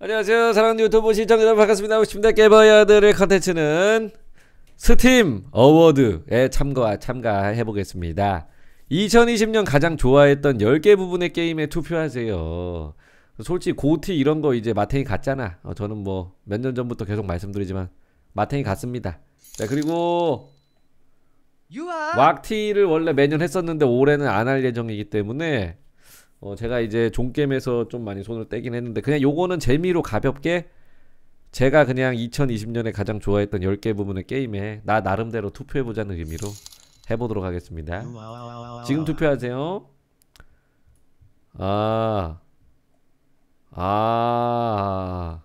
안녕하세요 사랑하는 유튜브 시청자 여러분 반갑습니다 오십니다 깨버야들의 컨텐츠는 스팀 어워드에 참가, 참가해보겠습니다 2020년 가장 좋아했던 10개 부분의 게임에 투표하세요 솔직히 고티 이런거 이제 마탱이 갔잖아 어, 저는 뭐 몇 년 전부터 계속 말씀드리지만 마탱이 갔습니다 자 그리고 왁티를 원래 매년 했었는데 올해는 안 할 예정이기 때문에 어, 제가 이제 종겜에서 좀 많이 손을 떼긴 했는데 그냥 요거는 재미로 가볍게 제가 그냥 2020년에 가장 좋아했던 10개 부분의 게임에 나 나름대로 투표해보자는 의미로 해보도록 하겠습니다 지금 투표하세요 아... 아... 아...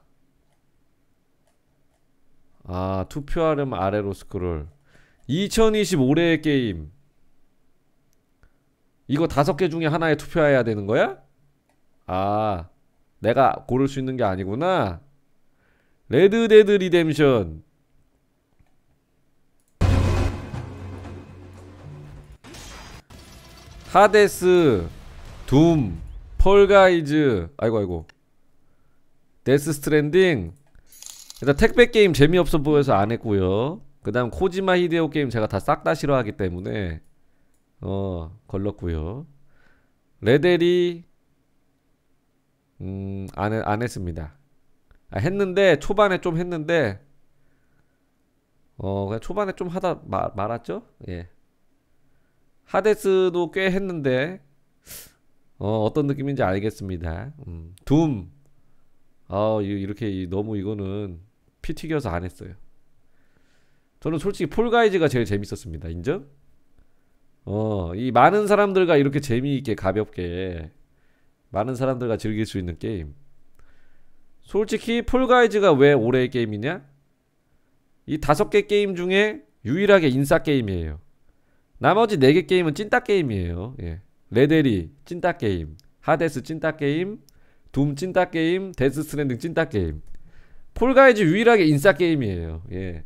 아 투표하려면 아래로 스크롤 2025의 게임 이거 다섯 개 중에 하나에 투표해야 되는 거야? 아 내가 고를 수 있는 게 아니구나 레드데드 리뎀션 하데스 둠 펄가이즈 아이고 아이고 데스 스트랜딩 일단 택배 게임 재미없어 보여서 안 했고요 그 다음 코지마 히데오 게임 제가 다 싹 다 싫어하기 때문에 어, 걸렀고요. 레델이 음, 안, 안 했습니다. 아, 했는데 초반에 좀 했는데 어, 그냥 초반에 좀 하다 마, 말았죠? 예. 하데스도 꽤 했는데 어, 어떤 느낌인지 알겠습니다. 음, 둠. 아, 이렇게 너무 이거는 피 튀겨서 안 했어요. 저는 솔직히 폴가이즈가 제일 재밌었습니다. 인정? 어, 이 많은 사람들과 이렇게 재미있게 가볍게 많은 사람들과 즐길 수 있는 게임. 솔직히 폴가이즈가 왜 올해의 게임이냐? 이 다섯 개 게임 중에 유일하게 인싸 게임이에요. 나머지 네 개 게임은 찐따 게임이에요. 예. 레데리 e 찐따 게임, 하데스 찐따 게임, 둠 찐따 게임, 데스 스트랜딩 찐따 게임. 폴가이즈 유일하게 인싸 게임이에요. 예.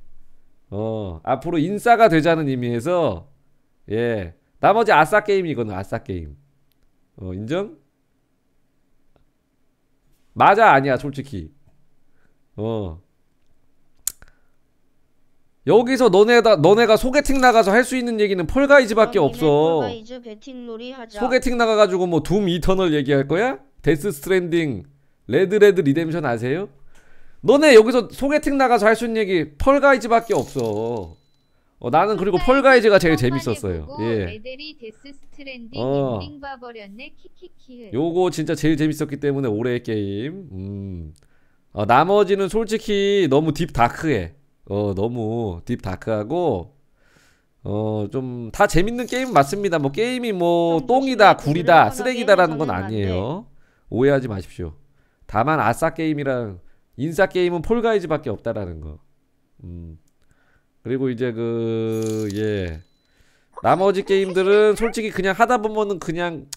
어, 앞으로 인싸가 되자는 의미에서 예. 나머지 아싸 게임이거든. 아싸 게임. 어, 인정? 맞아 아니야, 솔직히. 어. 여기서 너네다 너네가 소개팅 나가서 할 수 있는 얘기는 폴가이즈밖에 없어. 폴가이즈 소개팅 나가 가지고 뭐 둠 이터널 얘기할 거야? 데스 스트랜딩, 레드 레드 리뎀션 아세요? 너네 여기서 소개팅 나가서 할 수 있는 얘기 펄가이즈밖에 없어. 어, 나는 그리고 폴가이즈가 제일 재밌었어요. 예. 어. 요거 진짜 제일 재밌었기 때문에 올해의 게임. 음. 어, 나머지는 솔직히 너무 딥 다크해. 어, 너무 딥 다크하고 어, 좀 다 재밌는 게임 맞습니다. 뭐 게임이 뭐 똥이다, 구리다, 쓰레기다라는 건 아니에요. 오해하지 마십시오. 다만 아싸 게임이랑 인싸 게임은 폴가이즈밖에 없다라는 거. 음. 그리고 이제 그, 예. 나머지 게임들은 솔직히 그냥 하다 보면은 그냥,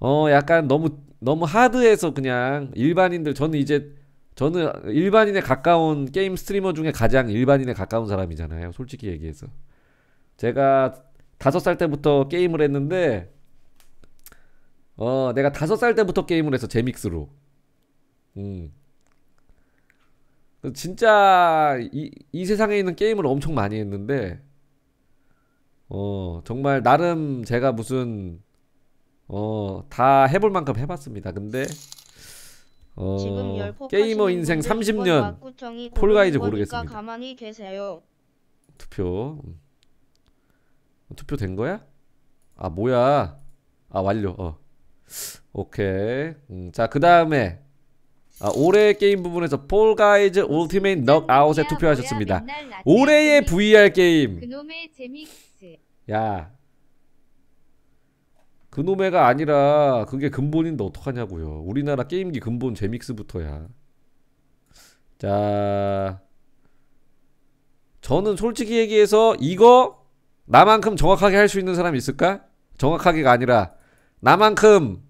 어, 약간 너무, 너무 하드해서 그냥 일반인들, 저는 이제, 저는 일반인에 가까운 게임 스트리머 중에 가장 일반인에 가까운 사람이잖아요. 솔직히 얘기해서. 제가 다섯 살 때부터 게임을 했는데, 어, 내가 다섯 살 때부터 게임을 해서 재믹스로 음. 진짜 이, 이 세상에 있는 게임을 엄청 많이 했는데 어 정말 나름 제가 무슨 어다 해볼 만큼 해봤습니다 근데 어 게이머 인생 30년 콜가이즈 모르겠습니다 가만히 계세요. 투표 어, 투표 된 거야? 아 뭐야 아 완료 어 오케이 음, 자그 다음에 아, 올해 게임 부분에서 폴가이즈 울티메인 넉아웃에 투표하셨습니다 올해의 VR 게임 그놈의 재믹스. 야 그놈의가 아니라 그게 근본인데 어떡하냐고요 우리나라 게임기 근본 재믹스부터야자 저는 솔직히 얘기해서 이거 나만큼 정확하게 할 수 있는 사람이 있을까? 정확하게가 아니라 나만큼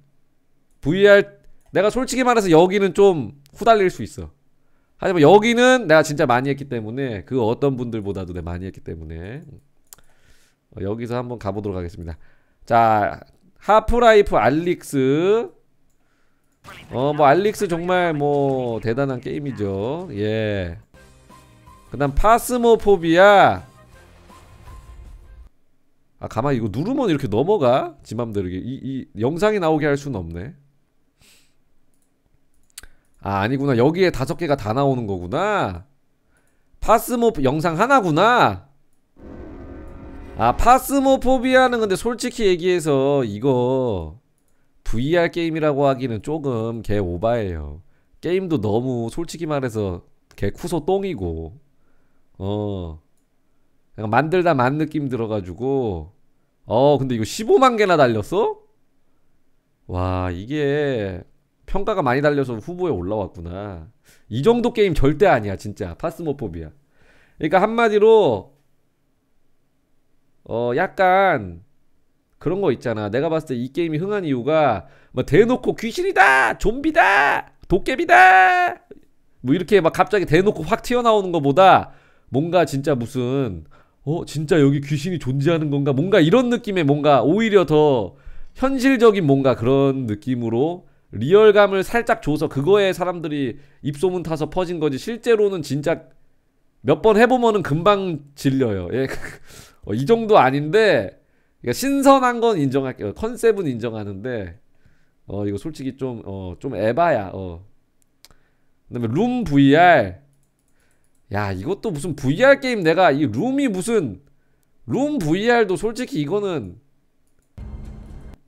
VR 내가 솔직히 말해서 여기는 좀 후달릴 수 있어. 하지만 여기는 내가 진짜 많이 했기 때문에 그 어떤 분들보다도 내가 많이 했기 때문에 어, 여기서 한번 가보도록 하겠습니다. 자, 하프라이프 알릭스 어, 뭐 알릭스 정말 뭐 대단한 게임이죠. 예. 그다음 파스모포비아 아 가만 이거 누르면 이렇게 넘어가 지맘대로 이게 이, 이 영상이 나오게 할 수는 없네 아 아니구나 여기에 다섯 개가 다 나오는 거구나 파스모 영상 하나구나 아 파스모포비아는 근데 솔직히 얘기해서 이거 VR 게임이라고 하기는 조금 개 오바예요 게임도 너무 솔직히 말해서 개 쿠소 똥이고 어 약간 만들다 만 느낌 들어가지고 어 근데 이거 15만개나 달렸어? 와 이게 평가가 많이 달려서 후보에 올라왔구나. 이 정도 게임 절대 아니야, 진짜. 파스모포비아. 그러니까 한마디로 어 약간 그런 거 있잖아. 내가 봤을 때 이 게임이 흥한 이유가 뭐 대놓고 귀신이다, 좀비다, 도깨비다. 뭐 이렇게 막 갑자기 대놓고 확 튀어나오는 것보다 뭔가 진짜 무슨 어 진짜 여기 귀신이 존재하는 건가 뭔가 이런 느낌의 뭔가 오히려 더 현실적인 뭔가 그런 느낌으로 리얼감을 살짝 줘서 그거에 사람들이 입소문 타서 퍼진 거지 실제로는 진짜 몇 번 해보면은 금방 질려요. 예. 어, 이 정도 아닌데 그러니까 신선한 건 인정할게요. 어, 컨셉은 인정하는데 어 이거 솔직히 좀좀 어, 좀 에바야. 어. 그다음에 룸 VR 야 이것도 무슨 VR 게임 내가 이 룸이 무슨 룸 VR도 솔직히 이거는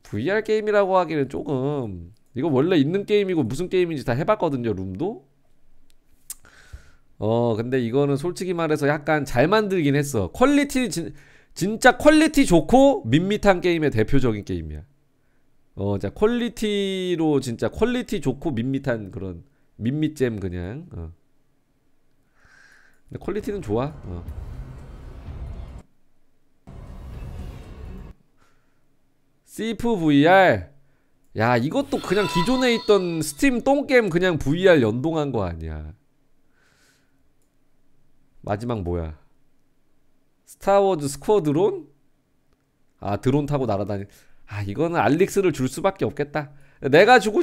VR 게임이라고 하기는 조금 이거 원래 있는 게임이고 무슨 게임인지 다 해봤거든요 룸도 어 근데 이거는 솔직히 말해서 약간 잘 만들긴 했어 퀄리티 진, 진짜 퀄리티 좋고 밋밋한 게임의 대표적인 게임이야 어자 퀄리티로 진짜 퀄리티 좋고 밋밋한 그런 밋밋잼 그냥 어. 근데 퀄리티는 좋아 어. CF VR 야 이것도 그냥 기존에 있던 스팀 똥게임 그냥 VR 연동한 거 아니야 마지막 뭐야 스타워즈 스쿼드론? 아 드론 타고 날아다니 아 이거는 알릭스를 줄 수밖에 없겠다 내가 주고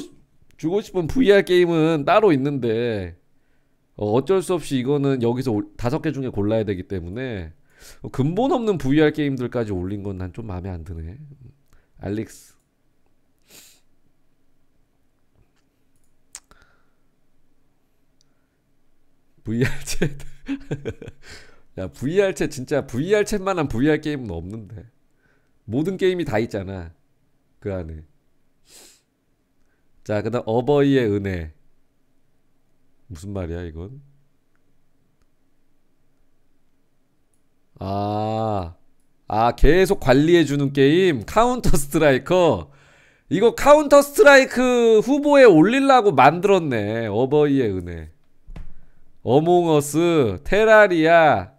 주고 싶은 VR 게임은 따로 있는데 어, 쩔수 없이 이거는 여기서 다섯 개 중에 골라야 되기 때문에 어, 근본 없는 VR 게임들까지 올린 건 난 좀 마음에 안 드네 음, 알릭스 VR 챗. 야, VR 챗 진짜 VR 챗만한 VR 게임은 없는데. 모든 게임이 다 있잖아. 그 안에. 자, 그다음 어버이의 은혜. 무슨 말이야, 이건? 아. 아, 계속 관리해 주는 게임 카운터 스트라이커. 이거 카운터 스트라이크 후보에 올리려고 만들었네. 어버이의 은혜. 어몽어스, 테라리아.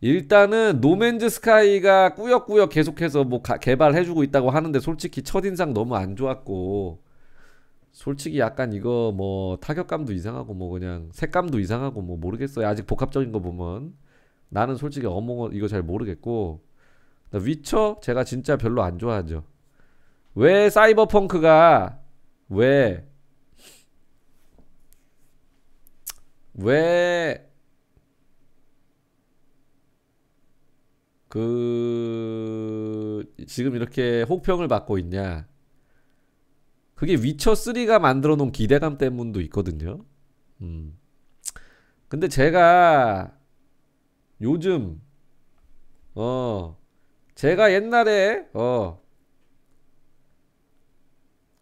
일단은 노맨즈 스카이가 꾸역꾸역 계속해서 뭐 가, 개발해주고 있다고 하는데 솔직히 첫인상 너무 안 좋았고 솔직히 약간 이거 뭐 타격감도 이상하고 뭐 그냥 색감도 이상하고 뭐 모르겠어요. 아직 복합적인 거 보면 나는 솔직히 어몽어 이거 잘 모르겠고 위쳐 제가 진짜 별로 안 좋아하죠. 왜 사이버펑크가 왜왜 그, 지금 이렇게 혹평을 받고 있냐. 그게 위쳐3가 만들어 놓은 기대감 때문도 있거든요. 음. 근데 제가 요즘, 어, 제가 옛날에, 어,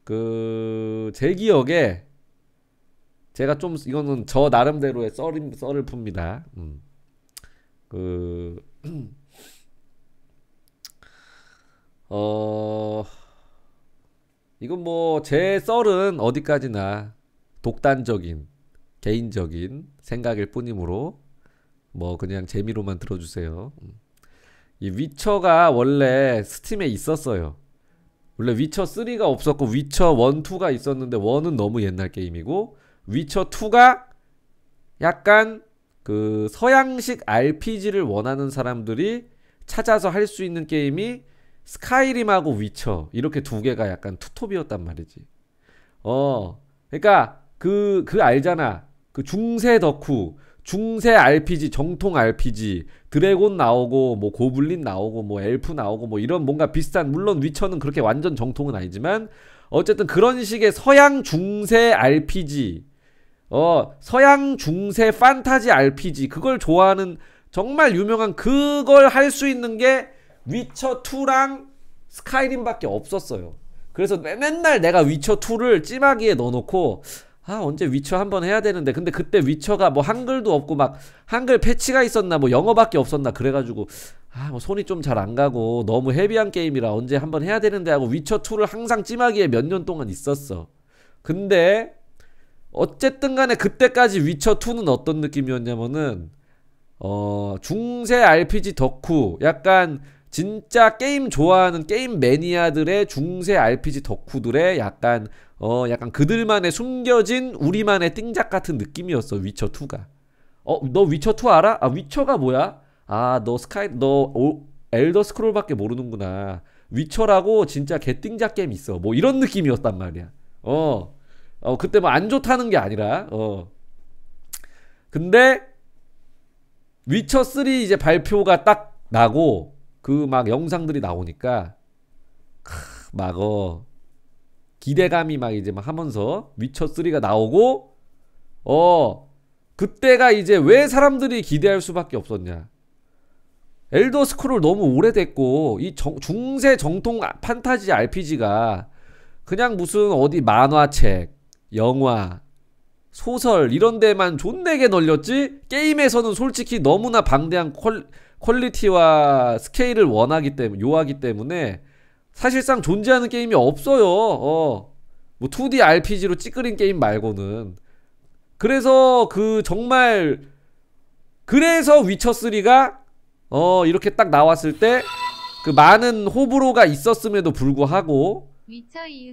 그, 제 기억에 제가 좀 이거는 저 나름대로의 썰임 썰을 풉니다. 음. 그 어. 이건 뭐 제 썰은 어디까지나 독단적인 개인적인 생각일 뿐이므로 뭐 그냥 재미로만 들어주세요. 음. 이 위쳐가 원래 스팀에 있었어요. 원래 위쳐 3가 없었고 위쳐 1, 2가 있었는데 1은 너무 옛날 게임이고 위쳐 2가 약간 그 서양식 RPG를 원하는 사람들이 찾아서 할 수 있는 게임이 스카이림하고 위쳐 이렇게 두 개가 약간 투톱이었단 말이지. 어, 그러니까 그그 그 알잖아. 그 중세 덕후, 중세 RPG, 정통 RPG, 드래곤 나오고 뭐 고블린 나오고 뭐 엘프 나오고 뭐 이런 뭔가 비슷한 물론 위쳐는 그렇게 완전 정통은 아니지만 어쨌든 그런 식의 서양 중세 RPG 어, 서양 중세 판타지 RPG 그걸 좋아하는 정말 유명한 그걸 할 수 있는 게 위쳐 2랑 스카이림밖에 없었어요. 그래서 맨날 내가 위쳐 2를 찜하기에 넣어놓고 아 언제 위쳐 한번 해야 되는데 근데 그때 위쳐가 뭐 한글도 없고 막 한글 패치가 있었나 뭐 영어밖에 없었나 그래가지고 아 뭐 손이 좀 잘 안 가고 너무 헤비한 게임이라 언제 한번 해야 되는데 하고 위쳐 2를 항상 찜하기에 몇 년 동안 있었어. 근데 어쨌든 간에 그때까지 위쳐2는 어떤 느낌이었냐면은 어 중세 RPG 덕후 약간 진짜 게임 좋아하는 게임 매니아들의 중세 RPG 덕후들의 약간 어 약간 그들만의 숨겨진 우리만의 띵작 같은 느낌이었어 위쳐2가 어너 위쳐2 알아? 아 위쳐가 뭐야? 아너 스카이 너 오, 엘더 스크롤밖에 모르는구나 위쳐라고 진짜 개띵작 게임 있어 뭐 이런 느낌이었단 말이야 어 어, 그때 뭐 안 좋다는 게 아니라, 어. 근데, 위쳐3 이제 발표가 딱 나고, 그 막 영상들이 나오니까, 크, 막, 어, 기대감이 막 이제 막 하면서, 위쳐3가 나오고, 어, 그때가 이제 왜 사람들이 기대할 수밖에 없었냐. 엘더 스크롤 너무 오래됐고, 이 정, 중세 정통 판타지 RPG가 그냥 무슨 어디 만화책, 영화, 소설 이런 데만 존내게 널렸지 게임에서는 솔직히 너무나 방대한 퀄, 퀄리티와 스케일을 원하기 때문에 요하기 때문에 사실상 존재하는 게임이 없어요. 어. 뭐 2D RPG로 찌그린 게임 말고는 그래서 그 정말 그래서 위쳐 3가 어 이렇게 딱 나왔을 때 그 많은 호불호가 있었음에도 불구하고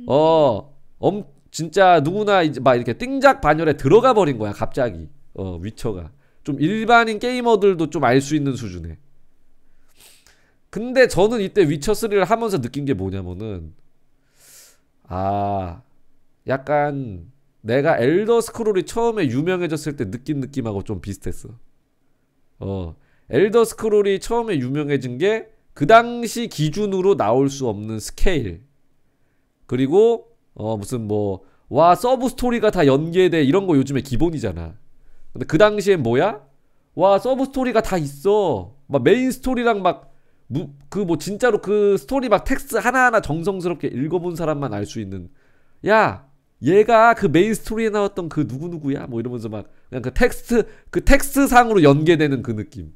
어 엄, 진짜 누구나 이제 막 이렇게 띵작 반열에 들어가 버린 거야 갑자기 어 위쳐가 좀 일반인 게이머들도 좀 알 수 있는 수준에 근데 저는 이때 위쳐3를 하면서 느낀 게 뭐냐면은 아 약간 내가 엘더 스크롤이 처음에 유명해졌을 때 느낀 느낌하고 좀 비슷했어 어 엘더 스크롤이 처음에 유명해진 게 그 당시 기준으로 나올 수 없는 스케일 그리고 어 무슨 뭐 와 서브 스토리가 다 연계돼 이런 거 요즘에 기본이잖아. 근데 그 당시엔 뭐야? 와 서브 스토리가 다 있어. 막 메인 스토리랑 막 그 뭐 진짜로 그 스토리 막텍스 하나하나 정성스럽게 읽어본 사람만 알 수 있는 야 얘가 그 메인 스토리에 나왔던 그 누구누구야 뭐 이러면서 막 그냥 그 텍스트 그 텍스트상으로 연계되는 그 느낌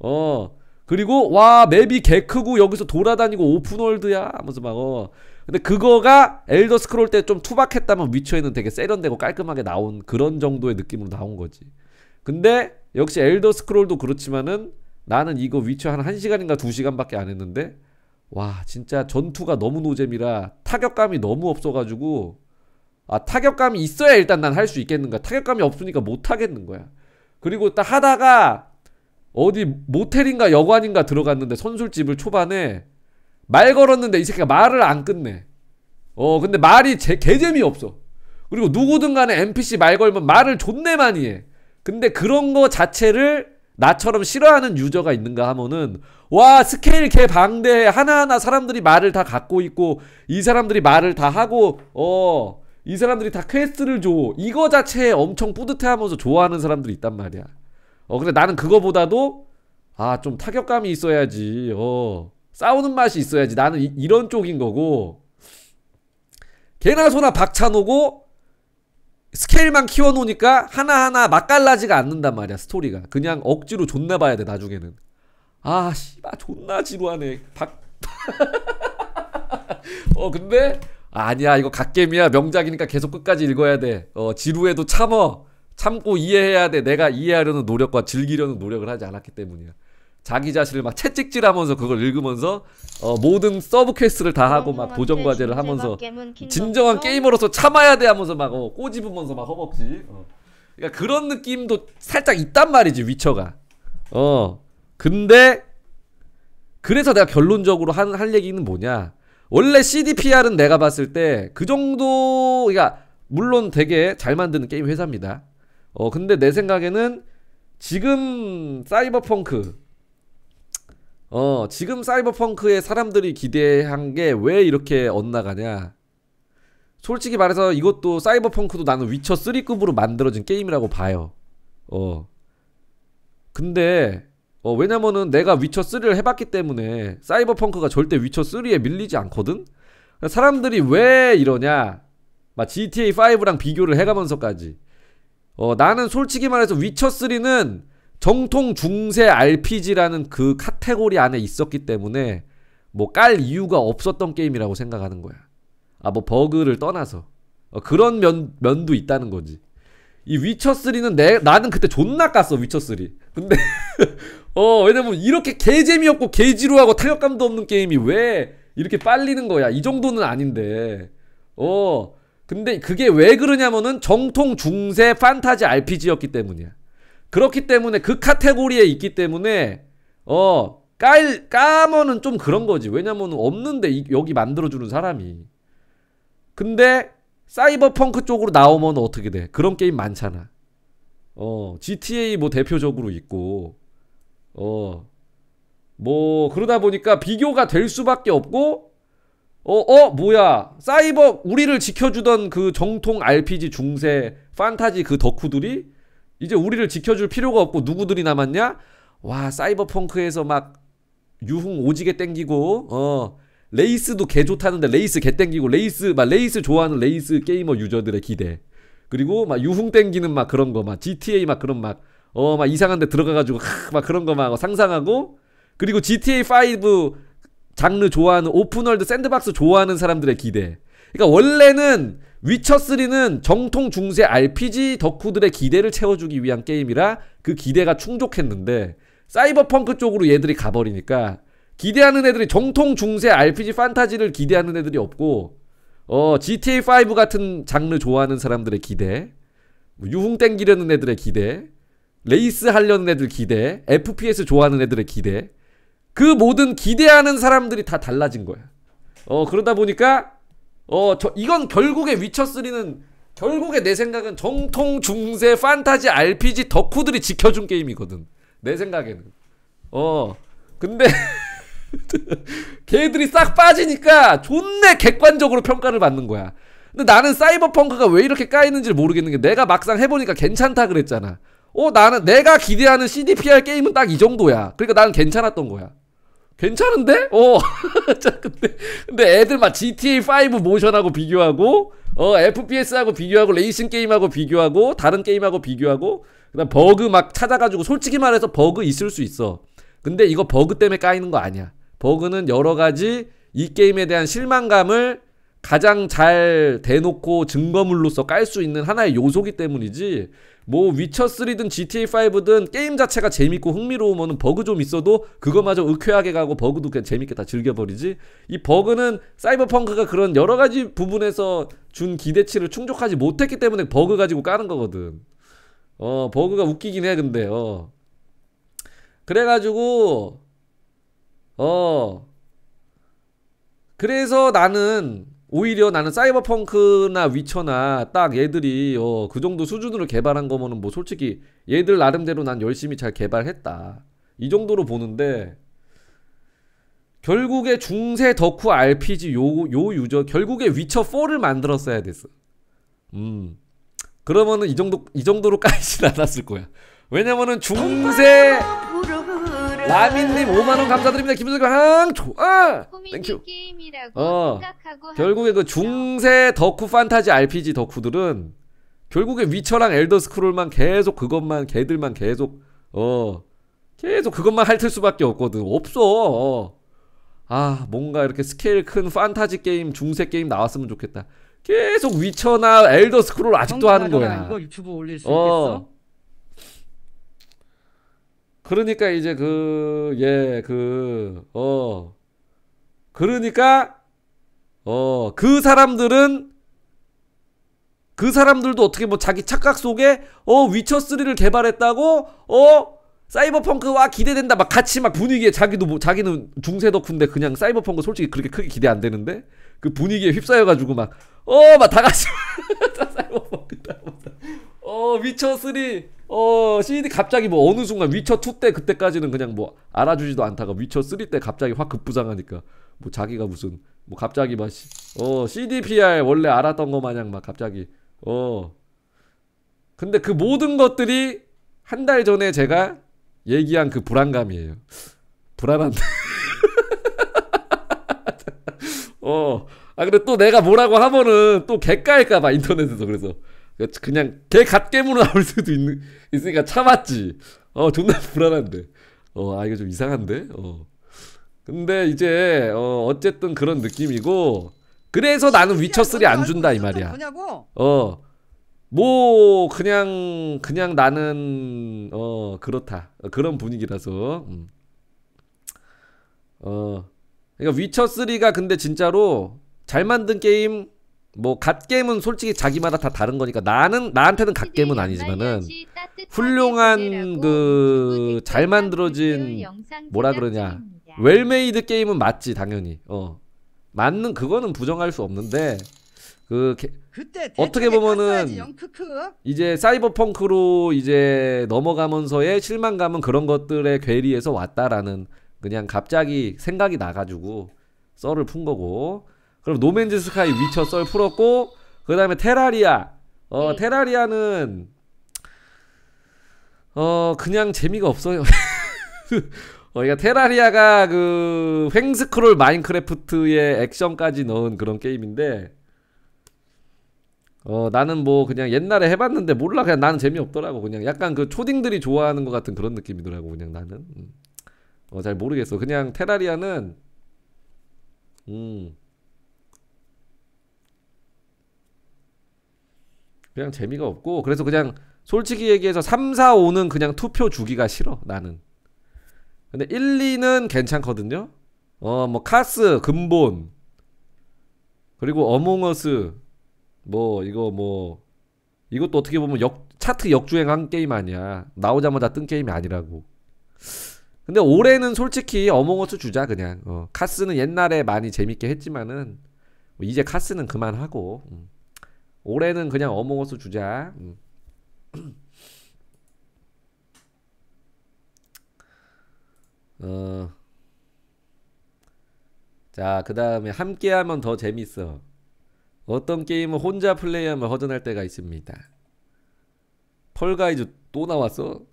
어 그리고 와 맵이 개 크고 여기서 돌아다니고 오픈월드야 하면서 막어 근데 그거가 엘더 스크롤 때 좀 투박했다면 위쳐에는 되게 세련되고 깔끔하게 나온 그런 정도의 느낌으로 나온 거지. 근데 역시 엘더 스크롤도 그렇지만은 나는 이거 위쳐 한 1시간인가 2시간밖에 안 했는데 와 진짜 전투가 너무 노잼이라 타격감이 너무 없어가지고 아 타격감이 있어야 일단 난 할 수 있겠는가 타격감이 없으니까 못 하겠는 거야 그리고 딱 하다가 어디 모텔인가 여관인가 들어갔는데 선술집을 초반에 말 걸었는데 이 새끼가 말을 안 끊네. 어, 근데 말이 제, 개재미 없어. 그리고 누구든 간에 NPC 말 걸면 말을 존내 많이 해. 근데 그런 거 자체를 나처럼 싫어하는 유저가 있는가 하면은 와 스케일 개 방대해 하나하나 사람들이 말을 다 갖고 있고 이 사람들이 말을 다 하고 어 이 사람들이 다 퀘스트를 줘 이거 자체에 엄청 뿌듯해하면서 좋아하는 사람들이 있단 말이야 어 근데 나는 그거보다도 아 좀 타격감이 있어야지 어 싸우는 맛이 있어야지. 나는 이, 이런 쪽인 거고. 개나 소나 박차놓고 스케일만 키워놓으니까 하나하나 맛깔나지가 않는단 말이야 스토리가 그냥 억지로 존나 봐야 돼 나중에는 아 씨발 존나 지루하네 박... 어 근데 아니야 이거 갓겜이야 명작이니까 계속 끝까지 읽어야 돼 어 지루해도 참어 참고 이해해야 돼 내가 이해하려는 노력과 즐기려는 노력을 하지 않았기 때문이야 자기 자신을 막 채찍질하면서 그걸 읽으면서 어, 모든 서브 퀘스트를 다 하고 막 도전 과제를 하면서 진정한 게이머로서 참아야 돼 하면서 막 어, 꼬집으면서 막 허벅지 어. 그러니까 그런 느낌도 살짝 있단 말이지 위쳐가 어 근데 그래서 내가 결론적으로 한, 할 얘기는 뭐냐 원래 CDPR은 내가 봤을 때 그 정도 그러니까 물론 되게 잘 만드는 게임 회사입니다 어 근데 내 생각에는 지금 사이버펑크 어, 지금 사이버펑크의 사람들이 기대한 게 왜 이렇게 엇나가냐. 솔직히 말해서 이것도 사이버펑크도 나는 위쳐 3급으로 만들어진 게임이라고 봐요. 어. 근데 어, 왜냐면은 내가 위쳐 3를 해봤기 때문에 사이버펑크가 절대 위쳐 3에 밀리지 않거든. 사람들이 왜 이러냐? 막 GTA 5랑 비교를 해가면서까지. 어, 나는 솔직히 말해서 위쳐 3는 정통 중세 RPG라는 그 카테고리 안에 있었기 때문에 뭐 깔 이유가 없었던 게임이라고 생각하는 거야. 아 뭐 버그를 떠나서 어, 그런 면 면도 있다는 거지. 이 위쳐 3는 내 나는 그때 존나 깠어 위쳐 3. 근데 어 왜냐면 이렇게 개 재미없고 개 지루하고 타격감도 없는 게임이 왜 이렇게 빨리는 거야? 이 정도는 아닌데. 어 근데 그게 왜 그러냐면은 정통 중세 판타지 RPG였기 때문이야. 그렇기 때문에 그 카테고리에 있기 때문에 어 깔, 까면은 좀 그런 거지 왜냐면 없는데 이, 여기 만들어주는 사람이 근데 사이버펑크 쪽으로 나오면 어떻게 돼 그런 게임 많잖아 어 GTA 뭐 대표적으로 있고 어 뭐 그러다 보니까 비교가 될 수밖에 없고 어, 어, 뭐야. 사이버, 우리를 지켜주던 그 정통 RPG 중세, 판타지 그 덕후들이 이제 우리를 지켜줄 필요가 없고 누구들이 남았냐? 와 사이버펑크에서 막 유흥 오지게 땡기고 어 레이스도 개 좋다는데 레이스 개 땡기고 레이스 막 레이스 좋아하는 레이스 게이머 유저들의 기대 그리고 막 유흥 땡기는 막 그런 거 막 GTA 막 그런 막 어막 어, 이상한 데 들어가가지고 막 그런 거 막 상상하고 그리고 GTA 5 장르 좋아하는 오픈월드 샌드박스 좋아하는 사람들의 기대 그러니까 원래는 위쳐3는 정통 중세 RPG 덕후들의 기대를 채워주기 위한 게임이라 그 기대가 충족했는데 사이버펑크 쪽으로 얘들이 가버리니까 기대하는 애들이 정통 중세 RPG 판타지를 기대하는 애들이 없고 어 GTA5 같은 장르 좋아하는 사람들의 기대 뭐 유흥 땡기려는 애들의 기대 레이스 하려는 애들 기대 FPS 좋아하는 애들의 기대 그 모든 기대하는 사람들이 다 달라진 거야 어 그러다 보니까 어, 저, 이건 결국에 위쳐3는 결국에 내 생각은 정통 중세 판타지 RPG 덕후들이 지켜준 게임이거든. 내 생각에는. 어. 근데 걔들이 싹 빠지니까 존내 객관적으로 평가를 받는 거야. 근데 나는 사이버펑크가 왜 이렇게 까이는지 모르겠는 게 내가 막상 해보니까 괜찮다 그랬잖아. 어 나는 내가 기대하는 CDPR 게임은 딱 이 정도야. 그러니까 나는 괜찮았던 거야. 괜찮은데? 어. 근데, 근데 애들 막 GTA5 모션하고 비교하고, 어, FPS하고 비교하고, 레이싱 게임하고 비교하고, 다른 게임하고 비교하고, 그 다음 버그 막 찾아가지고, 솔직히 말해서 버그 있을 수 있어. 근데 이거 버그 때문에 까이는 거 아니야. 버그는 여러 가지 이 게임에 대한 실망감을 가장 잘 대놓고 증거물로서 깔 수 있는 하나의 요소기 때문이지 뭐 위쳐3든 GTA5든 게임 자체가 재밌고 흥미로우면 버그 좀 있어도 그거마저 의쾌하게 가고 버그도 그냥 재밌게 다 즐겨버리지 이 버그는 사이버펑크가 그런 여러가지 부분에서 준 기대치를 충족하지 못했기 때문에 버그 가지고 까는 거거든 어 버그가 웃기긴 해 근데 어 그래가지고 어 그래서 나는 오히려 나는 사이버펑크나 위쳐나 딱 얘들이 어, 그 정도 수준으로 개발한 거면은 뭐 솔직히 얘들 나름대로 난 열심히 잘 개발했다 이 정도로 보는데 결국에 중세 덕후 RPG 요, 요 유저 결국에 위쳐 4를 만들었어야 됐어 음 그러면은 이 정도 이정도로까지진 않았을 거야 왜냐면은 중세 라민님 5만원 감사드립니다. 김수경 한 좋아. 땡큐. 어. 결국에 그 중세 덕후 판타지 RPG 덕후들은 결국에 위쳐랑 엘더 스크롤만 계속 그것만 개들만 계속 어 계속 그것만 핥을 수밖에 없거든. 없어. 아 뭔가 이렇게 스케일 큰 판타지 게임 중세 게임 나왔으면 좋겠다. 계속 위쳐나 엘더 스크롤 아직도 하는 거야. 이거 유튜브 올릴 수 어. 있겠어? 그러니까 이제 그, 예, 그, 어, 그러니까, 어, 그 사람들은 그 사람들도 어떻게 뭐 자기 착각 속에 어 위쳐3를 개발했다고 어 사이버펑크와 기대된다 막 같이 막 분위기에 자기도 뭐 자기는 중세 덕후인데 그냥 사이버펑크 솔직히 그렇게 크게 기대 안 되는데 그 분위기에 휩싸여가지고 막 어 막 다 같이 다 사이버펑크다 어 위쳐3 어시인 갑자기 뭐 어느 순간 위쳐 2때 그때까지는 그냥 뭐 알아주지도 않다가 위쳐 3때 갑자기 확 급부상하니까 뭐 자기가 무슨 뭐 갑자기 막어 CDPR 원래 알았던 거 마냥 막 갑자기 어 근데 그 모든 것들이 한 달 전에 제가 얘기한 그 불안감이에요 불안한데 어아 근데 또 내가 뭐라고 하면은 또 개까일까봐 인터넷에서 그래서 그냥 개갓겜으로 나올 수도 있는, 있으니까 참았지. 어, 존나 불안한데. 어, 아, 이거 좀 이상한데? 어. 근데 이제, 어, 어쨌든 그런 느낌이고, 그래서 아, 나는 아, 위쳐3 안 준다, 이 말이야. 어. 뭐, 그냥, 그냥 나는, 어, 그렇다. 어, 그런 분위기라서. 음. 어. 그러니까 위쳐3가 근데 진짜로 잘 만든 게임 뭐 갓겜은 솔직히 자기마다 다 다른 거니까 나는 나한테는 갓겜은 아니지만은 훌륭한 그 잘 만들어진 뭐라 그러냐 웰메이드 게임은 맞지 당연히 어 맞는 그거는 부정할 수 없는데 그 게, 어떻게 보면은 이제 사이버펑크로 이제 넘어가면서의 실망감은 그런 것들의 괴리에서 왔다라는 그냥 갑자기 생각이 나가지고 썰을 푼 거고 그럼 노맨즈 스카이 위쳐 썰 풀었고 그 다음에 테라리아 어 네. 테라리아는 어 그냥 재미가 없어요 어, 그러니까 테라리아가 그 횡스크롤 마인크래프트의 액션까지 넣은 그런 게임인데 어 나는 뭐 그냥 옛날에 해봤는데 몰라 그냥 나는 재미없더라고 그냥 약간 그 초딩들이 좋아하는 것 같은 그런 느낌이더라고 그냥 나는 음. 어잘 모르겠어 그냥 테라리아는 음 그냥 재미가 없고 그래서 그냥 솔직히 얘기해서 3, 4, 5는 그냥 투표 주기가 싫어 나는 근데 1, 2는 괜찮거든요 어 뭐 카스 근본 그리고 어몽어스 뭐 이거 뭐 이것도 어떻게 보면 역 차트 역주행한 게임 아니야 나오자마자 뜬 게임이 아니라고 근데 올해는 솔직히 어몽어스 주자 그냥 어, 카스는 옛날에 많이 재밌게 했지만은 이제 카스는 그만하고 음. 올해는 그냥 어몽어스 주자. 음. 어. 자, 그 다음에 함께 하면 더 재밌어. 어떤 게임은 혼자 플레이하면 허전할 때가 있습니다. 펄가이즈 또 나왔어?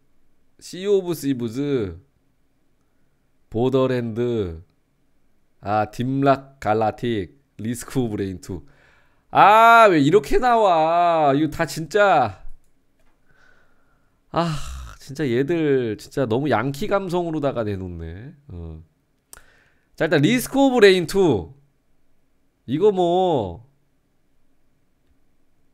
시 오브 시브즈 보더랜드 아 딥락 갈라틱 리스크 오브 레인 2 아, 왜 이렇게 나와. 이거 다 진짜. 아, 진짜 얘들 진짜 너무 양키 감성으로다가 내놓네. 어. 자, 일단 리스크 오브 레인 2. 이거 뭐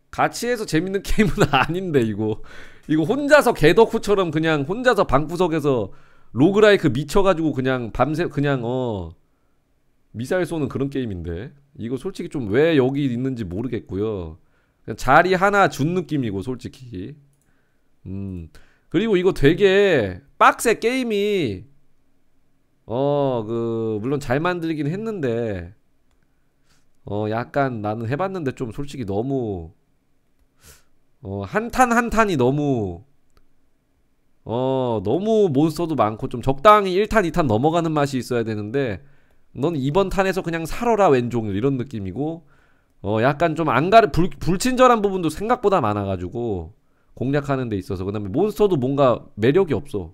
같이 해서 재밌는 게임은 아닌데 이거. 이거 혼자서 개덕후처럼 그냥 혼자서 방구석에서 로그라이크 미쳐가지고 그냥 밤새 그냥 어 미사일 쏘는 그런 게임인데 이거 솔직히 좀 왜 여기 있는지 모르겠고요. 자리 하나 준 느낌이고 솔직히. 음. 그리고 이거 되게 빡세 게임이 어 그 물론 잘 만들긴 했는데 어 약간 나는 해봤는데 좀 솔직히 너무 어 한 탄 한탄이 너무 어 너무 몬스터도 많고 좀 적당히 1탄 2탄 넘어가는 맛이 있어야 되는데 넌 이번 탄에서 그냥 살아라 왼종일 이런 느낌이고 어 약간 좀 안가르 불, 불친절한 부분도 생각보다 많아가지고 공략하는 데 있어서 그 다음에 몬스터도 뭔가 매력이 없어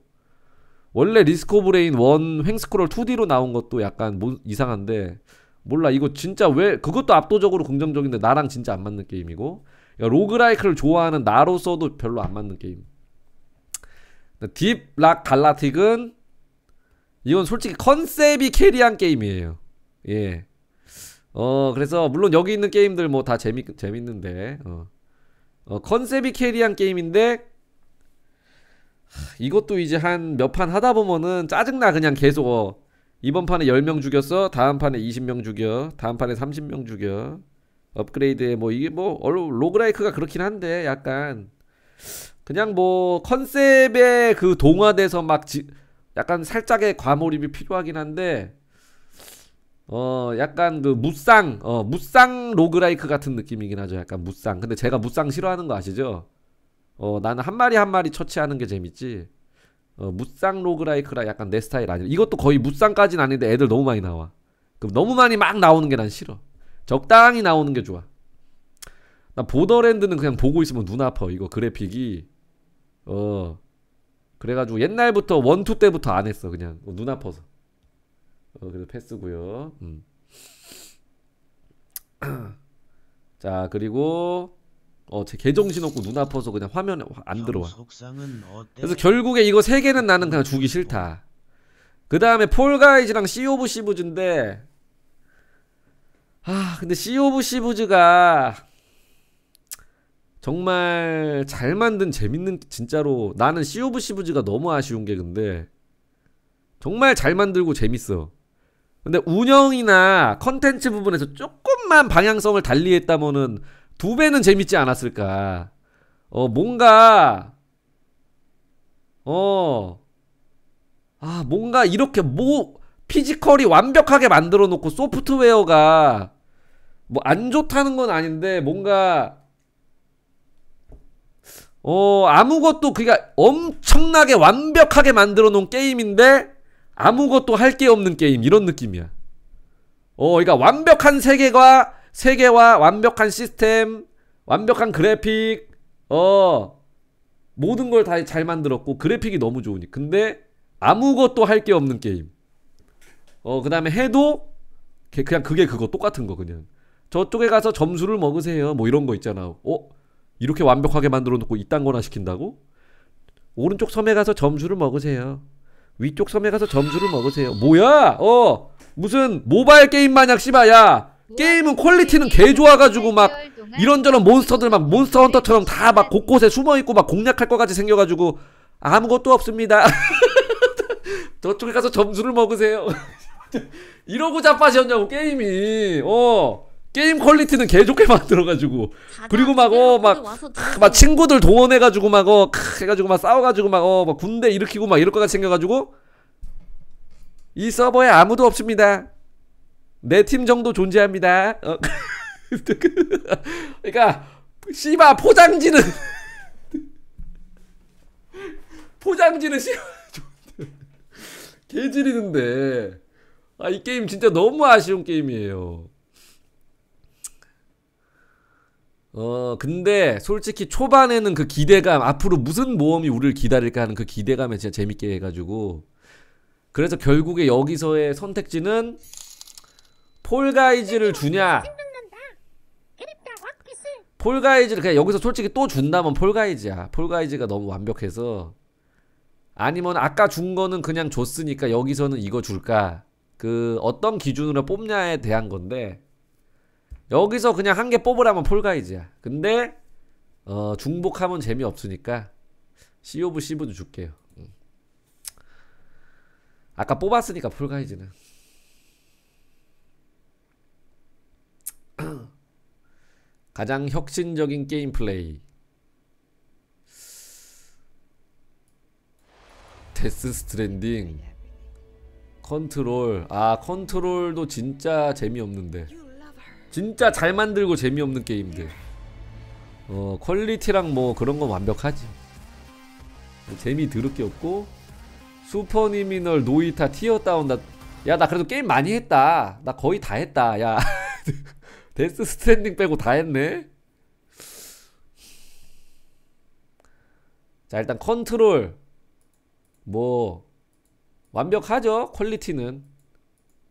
원래 리스코 브레인 원 횡스크롤 2D로 나온 것도 약간 모, 이상한데 몰라 이거 진짜 왜 그것도 압도적으로 긍정적인데 나랑 진짜 안 맞는 게임이고 그러니까 로그라이크를 좋아하는 나로서도 별로 안 맞는 게임 딥 락 갈라틱은 이건 솔직히 컨셉이 캐리한 게임이에요 예어 그래서 물론 여기 있는 게임들 뭐 다 재미 재밌는데 어. 어, 컨셉이 캐리한 게임인데 하, 이것도 이제 한 몇 판 하다 보면은 짜증나 그냥 계속 어. 이번 판에 10명 죽였어 다음 판에 20명 죽여 다음 판에 30명 죽여 업그레이드에 뭐 이게 뭐 로그라이크가 그렇긴 한데 약간 그냥 뭐 컨셉에 그 동화돼서 막 지, 약간 살짝의 과몰입이 필요하긴 한데 어 약간 그 무쌍 어 무쌍 로그라이크 같은 느낌이긴 하죠 약간 무쌍 근데 제가 무쌍 싫어하는 거 아시죠? 어 나는 한 마리 한 마리 처치하는 게 재밌지 어 무쌍 로그라이크라 약간 내 스타일 아니야 이것도 거의 무쌍까진 아닌데 애들 너무 많이 나와 그럼 너무 많이 막 나오는 게 난 싫어 적당히 나오는 게 좋아 나 보더랜드는 그냥 보고 있으면 눈 아파 이거 그래픽이 어 그래가지고 옛날부터 원투 때부터 안 했어 그냥 어, 눈 아파서 어, 그래서 패스고요 음. 자 그리고 어, 제 개정신 없고 눈 아파서 그냥 화면 에안 들어와 그래서 결국에 이거 세 개는 나는 그냥 주기 싫다 그 다음에 폴가이즈랑 시 오브 시브즈인데 아 근데 시 오브 시브즈가 정말 잘 만든 재밌는 진짜로 나는 시 오브 시브즈가 너무 아쉬운 게 근데 정말 잘 만들고 재밌어. 근데 운영이나 컨텐츠 부분에서 조금만 방향성을 달리 했다면은 두 배는 재밌지 않았을까. 어, 뭔가, 어, 아, 뭔가 이렇게 뭐, 피지컬이 완벽하게 만들어 놓고 소프트웨어가 뭐 안 좋다는 건 아닌데 뭔가 어 아무것도 그니까 엄청나게 완벽하게 만들어 놓은 게임인데 아무것도 할 게 없는 게임 이런 느낌이야 어 그니까 완벽한 세계가 세계와 완벽한 시스템 완벽한 그래픽 어 모든 걸 다 잘 만들었고 그래픽이 너무 좋으니 근데 아무것도 할 게 없는 게임 어 그 다음에 해도 그냥 그게 그거 똑같은 거 그냥 저쪽에 가서 점수를 먹으세요 뭐 이런 거 있잖아 어? 이렇게 완벽하게 만들어 놓고 이딴 거나 시킨다고? 오른쪽 섬에 가서 점수를 먹으세요. 위쪽 섬에 가서 점수를 먹으세요. 뭐야? 어! 무슨 모바일 게임 마냥 씨바야! 게임은 퀄리티는 개 좋아가지고 막 이런저런 몬스터들 막 몬스터 헌터처럼 다 막 곳곳에 숨어있고 막 공략할 것 같이 생겨가지고 아무것도 없습니다. 저쪽에 가서 점수를 먹으세요. 이러고 자빠졌냐고 게임이. 어. 게임 퀄리티는 개좋게 만들어가지고 그리고 막어막막 어, 막 친구들 동원해가지고 막어 해가지고 막 싸워가지고 막어 막 군대 일으키고 막 이럴 것같가 생겨가지고 이 서버에 아무도 없습니다. 내 팀 정도 존재합니다. 어. 그러니까 씨바 포장지는 포장지는 씨개질이는데아 이 게임 진짜 너무 아쉬운 게임이에요. 어, 근데 솔직히 초반에는 그 기대감, 앞으로 무슨 모험이 우리를 기다릴까 하는 그 기대감에 진짜 재밌게 해가지고. 그래서 결국에 여기서의 선택지는 폴가이즈를 주냐. 폴가이즈를 그냥 여기서 솔직히 또 준다면 폴가이즈야. 폴가이즈가 너무 완벽해서. 아니면 아까 준 거는 그냥 줬으니까 여기서는 이거 줄까. 그 어떤 기준으로 뽑냐에 대한 건데. 여기서 그냥 한 개 뽑으라면 폴가이즈야 근데 어, 중복하면 재미없으니까 시 오브 시브도 줄게요 아까 뽑았으니까 폴가이즈는 가장 혁신적인 게임 플레이 데스 스트랜딩 컨트롤 아 컨트롤도 진짜 재미없는데 진짜 잘 만들고 재미없는 게임들 어 퀄리티랑 뭐 그런 건 완벽하지 재미 드럽게 없고 슈퍼니미널 노이타 티어 다운 나야나 그래도 게임 많이 했다 나 거의 다 했다 야 데스 스탠딩 빼고 다 했네 자 일단 컨트롤 뭐 완벽하죠 퀄리티는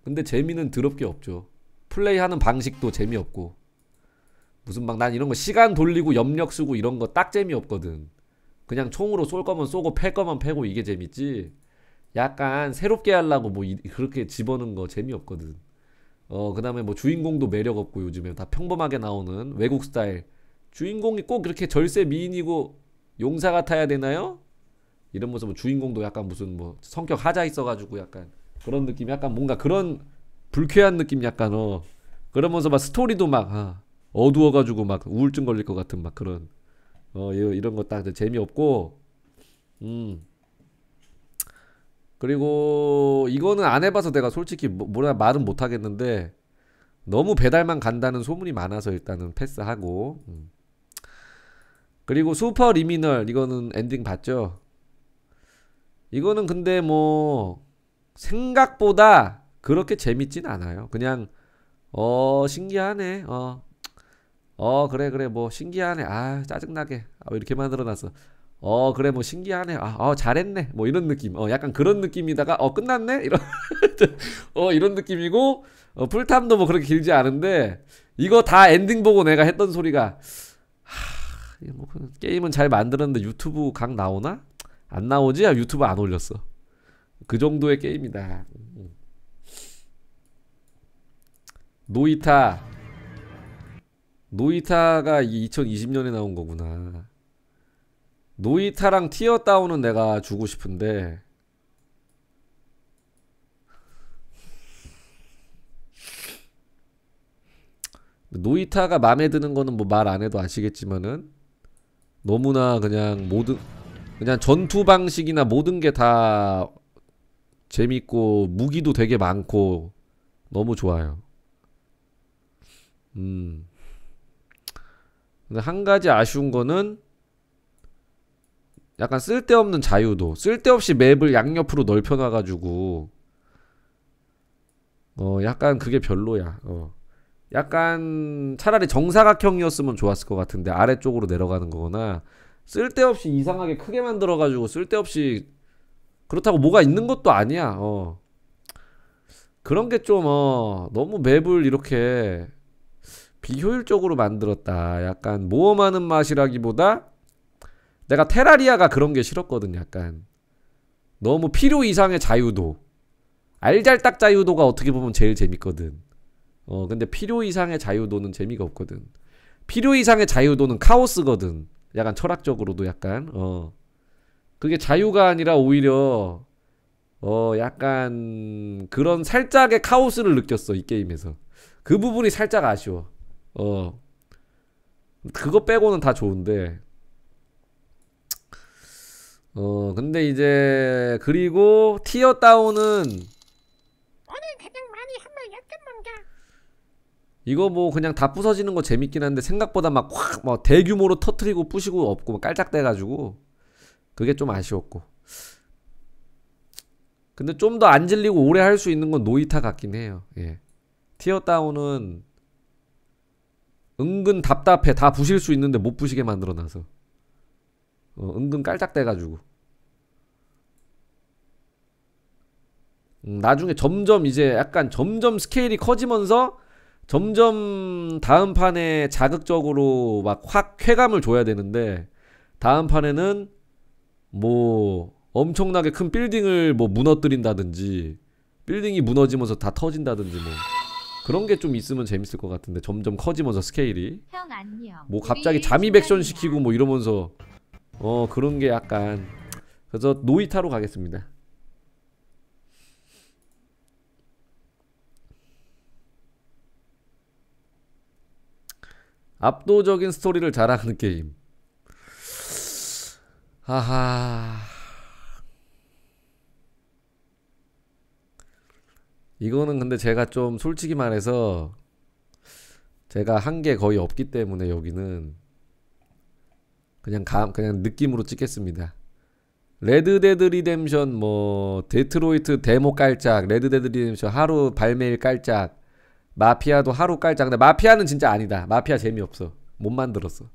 근데 재미는 드럽게 없죠 플레이하는 방식도 재미없고 무슨 막 난 이런 거 시간 돌리고 염력 쓰고 이런 거 딱 재미없거든 그냥 총으로 쏠 거면 쏘고 패 거면 패고 이게 재밌지 약간 새롭게 하려고 뭐 이, 그렇게 집어넣은 거 재미없거든 어그 다음에 뭐 주인공도 매력 없고 요즘에 다 평범하게 나오는 외국 스타일 주인공이 꼭 그렇게 절세 미인이고 용사 같아야 되나요? 이런 모습 뭐 주인공도 약간 무슨 뭐 성격 하자 있어가지고 약간 그런 느낌 이 약간 뭔가 그런 불쾌한 느낌 약간 어 그러면서 막 스토리도 막 아, 어두워가지고 막 우울증 걸릴 것 같은 막 그런 어 이런 거딱 재미없고 음 그리고 이거는 안 해봐서 내가 솔직히 뭐, 뭐라 말은 못하겠는데 너무 배달만 간다는 소문이 많아서 일단은 패스하고 음. 그리고 슈퍼 리미널 이거는 엔딩 봤죠 이거는 근데 뭐 생각보다 그렇게 재밌진 않아요. 그냥 어 신기하네. 어. 어 그래 그래 뭐 신기하네. 아 짜증나게. 아, 이렇게 만들어 놨어. 어 그래 뭐 신기하네 아 어, 잘했네 뭐 이런 느낌 어 약간 그런 느낌이다가 어 끝났네 이런 어 이런 느낌이고 어, 풀탐도 뭐 그렇게 길지 않은데 이거 다 엔딩 보고 내가 했던 소리가 하, 뭐, 그 게임은 잘 만들었는데 유튜브 강 나오나 안 나오지 유튜브 안 올렸어 그 정도의 게임이다 음. 노이타 노이타가 2020년에 나온 거구나 노이타랑 티어 다운은 내가 주고 싶은데 노이타가 맘에 드는 거는 뭐 말 안 해도 아시겠지만은 너무나 그냥 모든 그냥 전투 방식이나 모든 게 다 재밌고 무기도 되게 많고 너무 좋아요. 음. 근데 한 가지 아쉬운 거는 약간 쓸데없는 자유도 쓸데없이 맵을 양옆으로 넓혀놔가지고 어 약간 그게 별로야 어 약간 차라리 정사각형이었으면 좋았을 것 같은데 아래쪽으로 내려가는 거거나 쓸데없이 이상하게 크게 만들어가지고 쓸데없이 그렇다고 뭐가 있는 것도 아니야 어 그런 게 좀어 너무 맵을 이렇게 비효율적으로 만들었다. 약간 모험하는 맛이라기보다 내가 테라리아가 그런 게 싫었거든. 약간 너무 필요 이상의 자유도 알잘딱 자유도가 어떻게 보면 제일 재밌거든. 어 근데 필요 이상의 자유도는 재미가 없거든. 필요 이상의 자유도는 카오스거든. 약간 철학적으로도 약간 어 그게 자유가 아니라 오히려 어 약간 그런 살짝의 카오스를 느꼈어 이 게임에서 그 부분이 살짝 아쉬워 어 그거 빼고는 다 좋은데 어 근데 이제 그리고 티어 다운은 이거 뭐 그냥 다 부서지는 거 재밌긴 한데 생각보다 막확막 뭐 대규모로 터트리고 부시고 없고 막 깔짝대가지고 그게 좀 아쉬웠고 근데 좀 더 안 질리고 오래 할 수 있는 건 노이타 같긴 해요 예 티어 다운은 은근 답답해 다 부실 수 있는데 못 부시게 만들어놔서 어, 은근 깔짝대가지고 음, 나중에 점점 이제 약간 점점 스케일이 커지면서 점점 다음 판에 자극적으로 막 확 쾌감을 줘야 되는데 다음 판에는 뭐 엄청나게 큰 빌딩을 뭐 무너뜨린다든지 빌딩이 무너지면서 다 터진다든지 뭐 그런 게 좀 있으면 재밌을 것 같은데 점점 커지면서 스케일이 형 안녕 뭐 갑자기 잠입 액션 시키고 뭐 이러면서 어 그런 게 약간 그래서 노이타로 가겠습니다 압도적인 스토리를 자랑하는 게임 하하 이거는 근데 제가 좀 솔직히 말해서 제가 한 게 거의 없기 때문에 여기는 그냥 감 그냥 느낌으로 찍겠습니다. 레드 데드 리뎀션 뭐 데트로이트 데모 깔짝 레드 데드 리뎀션 하루 발매일 깔짝 마피아도 하루 깔짝 근데 마피아는 진짜 아니다 마피아 재미없어 못 만들었어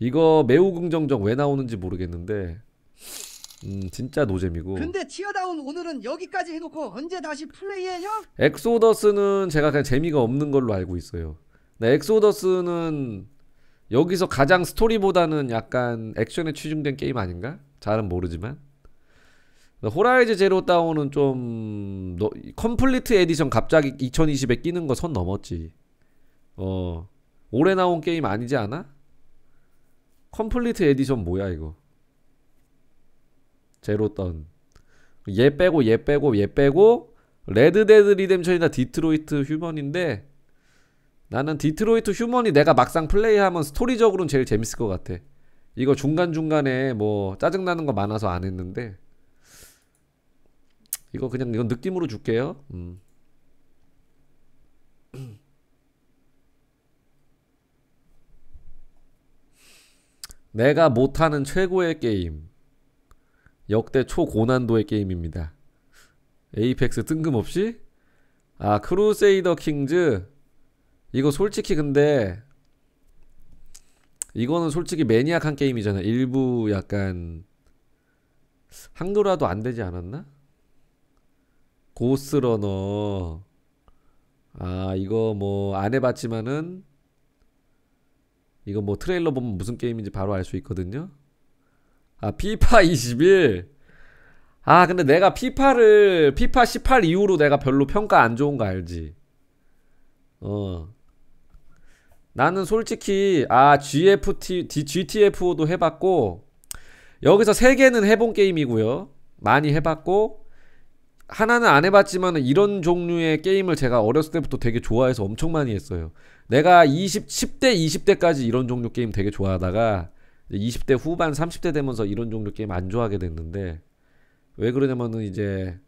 이거 매우 긍정적 왜 나오는지 모르겠는데 음 진짜 노잼이고 근데 티어다운 오늘은 여기까지 해놓고 언제 다시 플레이해요? 엑소더스는 제가 그냥 재미가 없는 걸로 알고 있어요 네, 엑소더스는 여기서 가장 스토리보다는 약간 액션에 치중된 게임 아닌가? 잘은 모르지만 네, 호라이즈 제로 다운은 좀 너, 컴플리트 에디션 갑자기 2020에 끼는 거 선 넘었지 어 올해 나온 게임 아니지 않아? 컴플리트 에디션 뭐야 이거 제로던 얘 빼고 얘 빼고 얘 빼고 레드데드 리뎀션이나 디트로이트 휴먼인데 나는 디트로이트 휴먼이 내가 막상 플레이하면 스토리적으로는 제일 재밌을 것 같아 이거 중간중간에 뭐 짜증나는 거 많아서 안 했는데 이거 그냥 이건 느낌으로 줄게요 음. 내가 못하는 최고의 게임 역대 초고난도의 게임입니다. 에이펙스 뜬금없이? 아, 크루세이더 킹즈. 이거 솔직히 근데 이거는 솔직히 매니악한 게임이잖아. 일부 약간 한글화도 안 되지 않았나? 고스러너. 아, 이거 뭐 안 해봤지만은 이거 뭐 트레일러 보면 무슨 게임인지 바로 알 수 있거든요. 아, 피파 21. 아, 근데 내가 피파를, 피파 18 이후로 내가 별로 평가 안 좋은 거 알지? 어. 나는 솔직히, 아, GFT, GTF도 o 해봤고, 여기서 3개는 해본 게임이고요. 많이 해봤고, 하나는 안 해봤지만 이런 종류의 게임을 제가 어렸을 때부터 되게 좋아해서 엄청 많이 했어요. 내가 20, 10대, 20대까지 이런 종류 게임 되게 좋아하다가, 20대 후반 30대 되면서 이런 종류 게임 안 좋아하게 됐는데 왜 그러냐면은 이제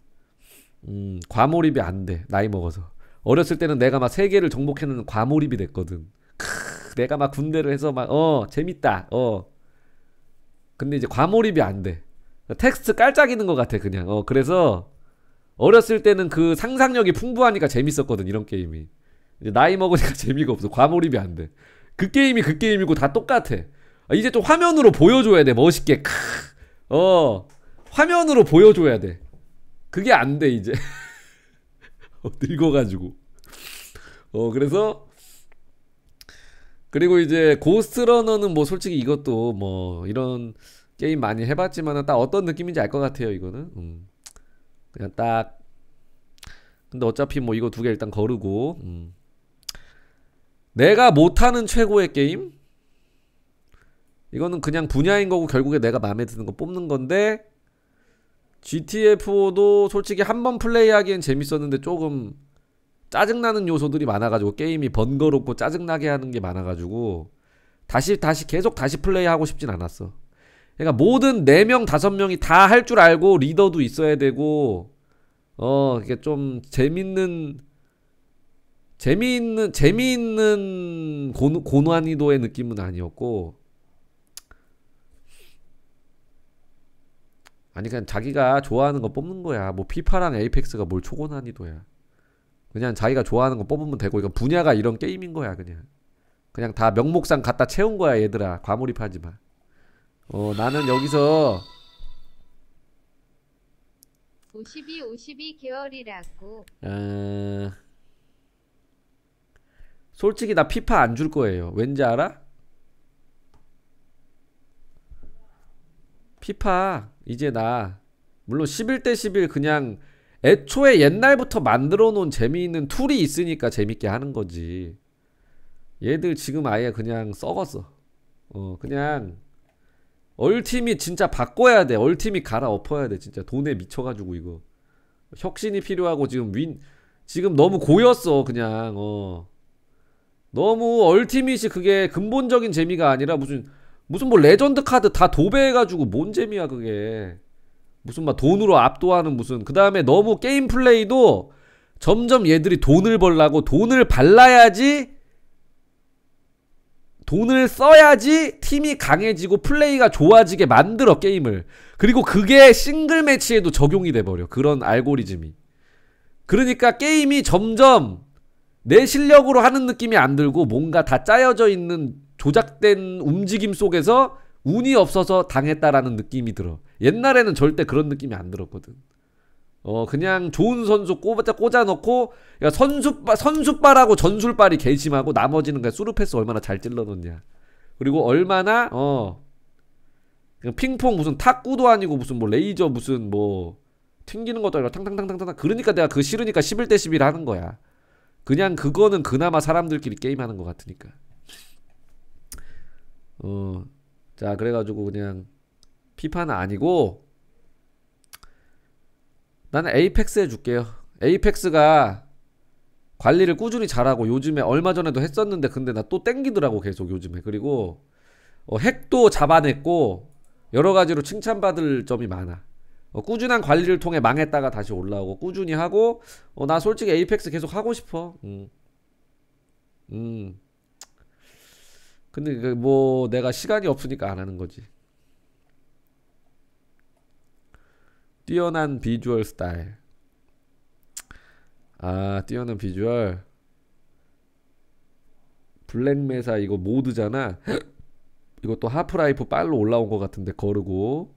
음, 과몰입이 안 돼. 나이 먹어서. 어렸을 때는 내가 막 세계를 정복해 놓는 과몰입이 됐거든. 크, 내가 막 군대를 해서 막 어, 재밌다. 어. 근데 이제 과몰입이 안 돼. 텍스트 깔짝이는 것 같아 그냥. 어, 그래서 어렸을 때는 그 상상력이 풍부하니까 재밌었거든 이런 게임이. 이제 나이 먹으니까 재미가 없어. 과몰입이 안 돼. 그 게임이 그 게임이고 다 똑같아. 아, 이제 또 화면으로 보여줘야 돼 멋있게 크. 어 화면으로 보여줘야 돼 그게 안돼 이제 어, 늙어가지고 어 그래서 그리고 이제 고스트러너는 뭐 솔직히 이것도 뭐 이런 게임 많이 해봤지만은 딱 어떤 느낌인지 알 것 같아요 이거는 음. 그냥 딱 근데 어차피 뭐 이거 두 개 일단 거르고 음. 내가 못하는 최고의 게임? 이거는 그냥 분야인 거고 결국에 내가 마음에 드는 거 뽑는 건데 GTF도 솔직히 한 번 플레이하기엔 재밌었는데 조금 짜증나는 요소들이 많아가지고 게임이 번거롭고 짜증나게 하는 게 많아가지고 다시 다시 계속 다시 플레이하고 싶진 않았어 그러니까 모든 4명 5명이 다 할 줄 알고 리더도 있어야 되고 어 이게 좀 재밌는 재미있는 재미있는 고, 고난이도의 느낌은 아니었고 아니 그냥 자기가 좋아하는 거 뽑는 거야. 뭐 피파랑 에이펙스가 뭘 초고난이도야. 그냥 자기가 좋아하는 거 뽑으면 되고 이건 분야가 이런 게임인 거야 그냥. 그냥 다 명목상 갖다 채운 거야 얘들아. 과몰입하지 마. 어 나는 여기서 52 52 개월이라고. 아... 솔직히 나 피파 안 줄 거예요. 왠지 알아? 피파 이제 나 물론 11대 11 그냥 애초에 옛날부터 만들어 놓은 재미있는 툴이 있으니까 재밌게 하는 거지. 얘들 지금 아예 그냥 썩었어. 어, 그냥 얼티밋 진짜 바꿔야 돼. 얼티밋 갈아엎어야 돼. 진짜 돈에 미쳐가지고 이거 혁신이 필요하고 지금 윈 지금 너무 고였어 그냥 어 너무 얼티밋이 그게 근본적인 재미가 아니라 무슨 무슨 뭐 레전드 카드 다 도배해가지고 뭔 재미야 그게 무슨 막 돈으로 압도하는 무슨 그 다음에 너무 게임 플레이도 점점 얘들이 돈을 벌라고 돈을 발라야지 돈을 써야지 팀이 강해지고 플레이가 좋아지게 만들어 게임을 그리고 그게 싱글 매치에도 적용이 돼버려 그런 알고리즘이 그러니까 게임이 점점 내 실력으로 하는 느낌이 안 들고 뭔가 다 짜여져 있는 조작된 움직임 속에서 운이 없어서 당했다라는 느낌이 들어. 옛날에는 절대 그런 느낌이 안 들었거든. 어 그냥 좋은 선수 꼬자, 꽂아 놓고그 그러니까 선수바 선수발하고 전술발이 개심하고 나머지는 그냥 수루 패스 얼마나 잘 찔러 놓냐 그리고 얼마나 어 그냥 핑퐁 무슨 탁구도 아니고 무슨 뭐 레이저 무슨 뭐 튕기는 것도 아니고 탕탕탕탕탕 그러니까 내가 그 싫으니까 11대 11 하는 거야. 그냥 그거는 그나마 사람들끼리 게임하는 것 같으니까. 어, 자, 그래가지고 그냥 피파는 아니고 나는 에이펙스 해줄게요. 에이펙스가 관리를 꾸준히 잘하고 요즘에 얼마 전에도 했었는데 근데 나 또 땡기더라고 계속 요즘에 그리고 어, 핵도 잡아냈고 여러 가지로 칭찬받을 점이 많아. 어, 꾸준한 관리를 통해 망했다가 다시 올라오고 꾸준히 하고 어, 나 솔직히 에이펙스 계속 하고 싶어. 음. 음. 근데 그 뭐 내가 시간이 없으니까 안 하는 거지. 뛰어난 비주얼 스타일. 아, 뛰어난 비주얼. 블랙메사 이거 모드잖아. 이것도 하프라이프 빨로 올라온 것 같은데 거르고.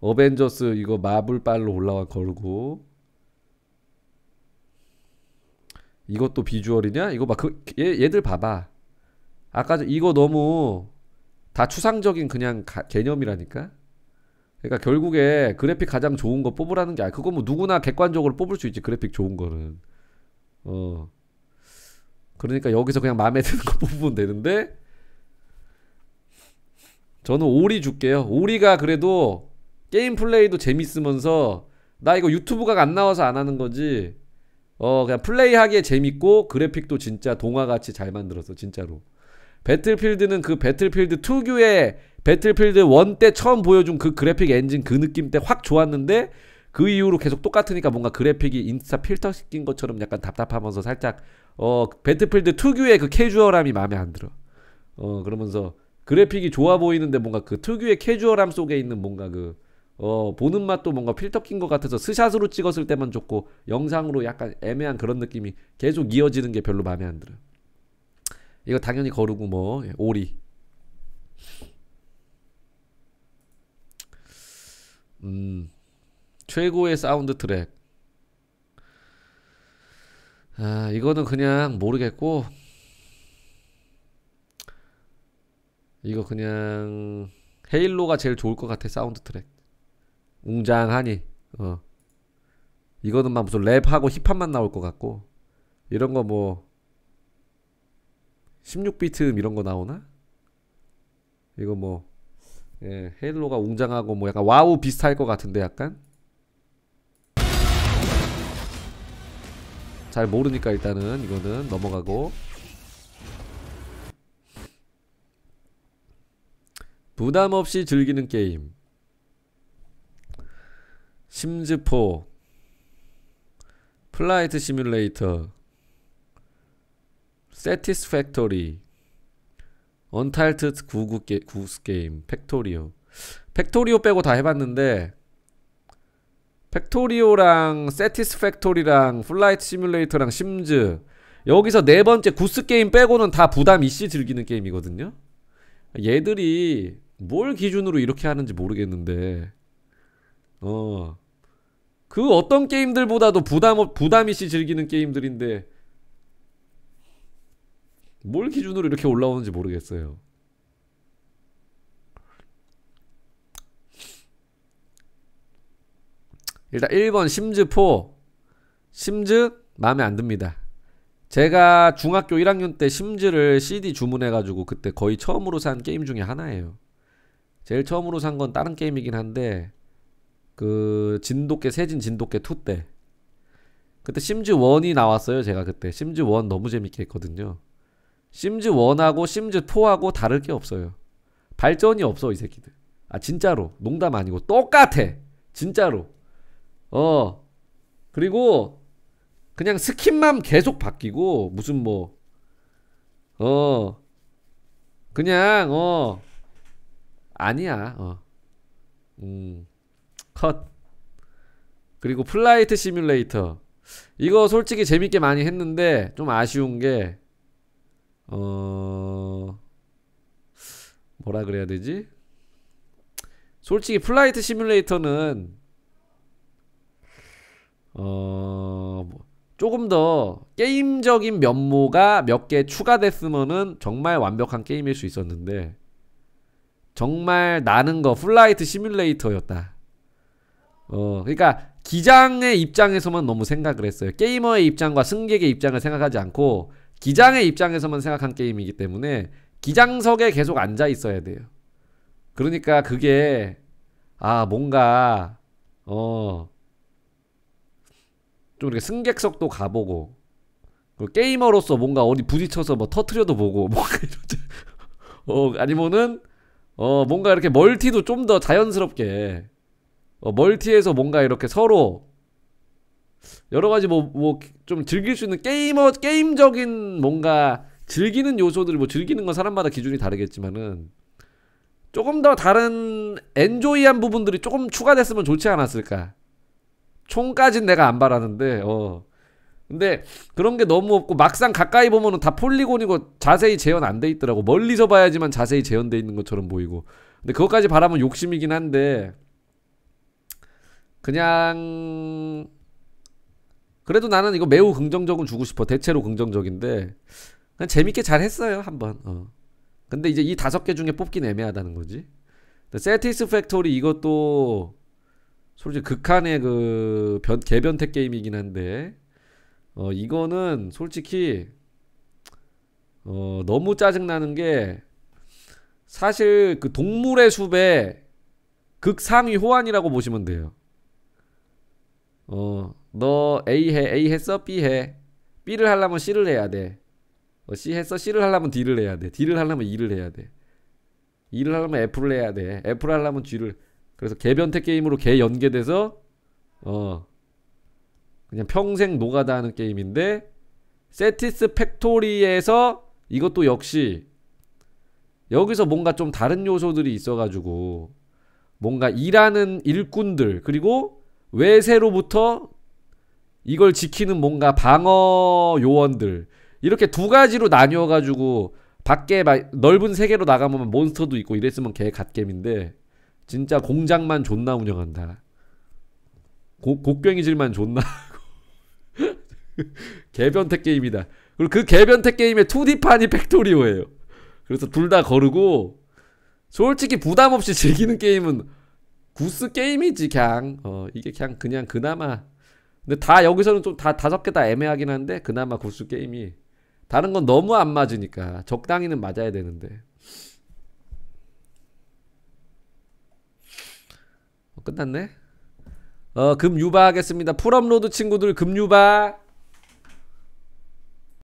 어벤져스 이거 마블 빨로 올라와 거르고. 이것도 비주얼이냐? 이거 막그 얘들 봐봐. 아까 이거 너무 다 추상적인 그냥 가, 개념이라니까. 그러니까 결국에 그래픽 가장 좋은 거 뽑으라는 게 아니 그거 뭐 누구나 객관적으로 뽑을 수 있지 그래픽 좋은 거는. 어. 그러니까 여기서 그냥 마음에 드는 거 뽑으면 되는데 저는 오리 줄게요. 오리가 그래도 게임 플레이도 재밌으면서 나 이거 유튜브가 안 나와서 안 하는 거지. 어 그냥 플레이하기에 재밌고 그래픽도 진짜 동화같이 잘 만들었어 진짜로. 배틀필드는 그 배틀필드 특유의 배틀필드 1 때 처음 보여준 그 그래픽 엔진 그 느낌 때 확 좋았는데 그 이후로 계속 똑같으니까 뭔가 그래픽이 인스타 필터 시킨 것처럼 약간 답답하면서 살짝 어 배틀필드 특유의 그 캐주얼함이 마음에 안 들어. 어 그러면서 그래픽이 좋아 보이는데 뭔가 그 특유의 캐주얼함 속에 있는 뭔가 그 어, 보는 맛도 뭔가 필터 낀 것 같아서 스샷으로 찍었을 때만 좋고 영상으로 약간 애매한 그런 느낌이 계속 이어지는 게 별로 마음에 안 들어요. 이거 당연히 거르고 뭐 예, 오리 음 최고의 사운드 트랙 아 이거는 그냥 모르겠고 이거 그냥 헤일로가 제일 좋을 것 같아 사운드 트랙 웅장하니 어 이거는 막 무슨 랩하고 힙합만 나올 것 같고 이런 거뭐 16비트 이런 거 나오나? 이거 뭐 예, 헤일로가 웅장하고 뭐 약간 와우 비슷할 것 같은데 약간 잘 모르니까 일단은 이거는 넘어가고 부담 없이 즐기는 게임 심즈포 플라이트 시뮬레이터 satisfactory, untitled 99 게임, 팩토리오. 팩토리오 빼고 다 해봤는데 팩토리오랑 satisfactory랑 플라이트 시뮬레이터랑 심즈 여기서 네 번째 구스 게임 빼고는 다 부담 이씨 즐기는 게임이거든요. 얘들이 뭘 기준으로 이렇게 하는지 모르겠는데 어. 그 어떤 게임들보다도 부담 부담이시 즐기는 게임들인데 뭘 기준으로 이렇게 올라오는지 모르겠어요. 일단 1번 심즈4 심즈 마음에 안 듭니다. 제가 중학교 1학년 때 심즈를 CD 주문해가지고 그때 거의 처음으로 산 게임 중에 하나예요. 제일 처음으로 산 건 다른 게임이긴 한데 그 진돗개 세진 진돗개 2때 그때 심즈 1이 나왔어요. 제가 그때 심즈 1 너무 재밌게 했거든요. 심즈 1하고 심즈 2하고 다를 게 없어요. 발전이 없어 이 새끼들. 아 진짜로 농담 아니고 똑같아. 진짜로. 어. 그리고 그냥 스킨만 계속 바뀌고 무슨 뭐 어. 그냥 어 아니야. 어. 음. 컷. 그리고 플라이트 시뮬레이터. 이거 솔직히 재밌게 많이 했는데 좀 아쉬운 게어 뭐라 그래야 되지? 솔직히 플라이트 시뮬레이터는 어 뭐, 조금 더 게임적인 면모가 몇 개 추가됐으면은 정말 완벽한 게임일 수 있었는데 정말 나는 거 플라이트 시뮬레이터였다. 어, 그러니까 기장의 입장에서만 너무 생각을 했어요. 게이머의 입장과 승객의 입장을 생각하지 않고 기장의 입장에서만 생각한 게임이기 때문에 기장석에 계속 앉아 있어야 돼요. 그러니까 그게 아 뭔가 어 좀 이렇게 승객석도 가보고 그리고 게이머로서 뭔가 어디 부딪혀서 뭐 터트려도 보고 뭔가 이런 어 아니면은 어 뭔가 이렇게 멀티도 좀 더 자연스럽게 어 멀티에서 뭔가 이렇게 서로 여러 가지 뭐 뭐 좀 즐길 수 있는 게이머 게임적인 뭔가 즐기는 요소들 뭐 즐기는 건 사람마다 기준이 다르겠지만은 조금 더 다른 엔조이한 부분들이 조금 추가됐으면 좋지 않았을까. 총까진 내가 안 바라는데 어. 근데 그런 게 너무 없고 막상 가까이 보면은 다 폴리곤이고 자세히 재현 안 돼 있더라고 멀리서 봐야지만 자세히 재현돼 있는 것처럼 보이고 근데 그것까지 바라면 욕심이긴 한데 그냥 그래도 나는 이거 매우 긍정적으로 주고 싶어. 대체로 긍정적인데 그냥 재밌게 잘 했어요 한번. 어. 근데 이제 이 다섯 개 중에 뽑긴 애매하다는 거지. 세티스 팩토리 이것도 솔직히 극한의 그 변, 개변태 게임이긴 한데 어 이거는 솔직히 어 너무 짜증 나는 게 사실 그 동물의 숲에 극상위 호환이라고 보시면 돼요. 어너 A 해 A 했어 B 해 B를 하려면 C를 해야 돼 어, C 했어 C를 하려면 D를 해야 돼 D를 하려면 E를 해야 돼 E를 하려면 F를 해야 돼 F를 하려면 G를 그래서 개변태 게임으로 개 연계돼서 어 그냥 평생 노가다 하는 게임인데 세티스 팩토리에서 이것도 역시 여기서 뭔가 좀 다른 요소들이 있어가지고 뭔가 일하는 일꾼들 그리고 외세로부터 이걸 지키는 뭔가 방어 요원들 이렇게 두 가지로 나뉘어 가지고 밖에 넓은 세계로 나가면 몬스터도 있고 이랬으면 개 갓겜인데 진짜 공장만 존나 운영한다 고, 곡괭이질만 존나 개변태 게임이다 그리고 그 개변태 게임의 2D판이 팩토리오예요 그래서 둘 다 거르고 솔직히 부담없이 즐기는 게임은 구스 게임이지 그냥 어 이게 그냥 그냥 그나마 근데 다 여기서는 좀 다 다섯 개 다 애매하긴 한데 그나마 고수 게임이 다른 건 너무 안 맞으니까 적당히는 맞아야 되는데 어, 끝났네. 어, 금유바 하겠습니다. 풀업로드 친구들 금유바.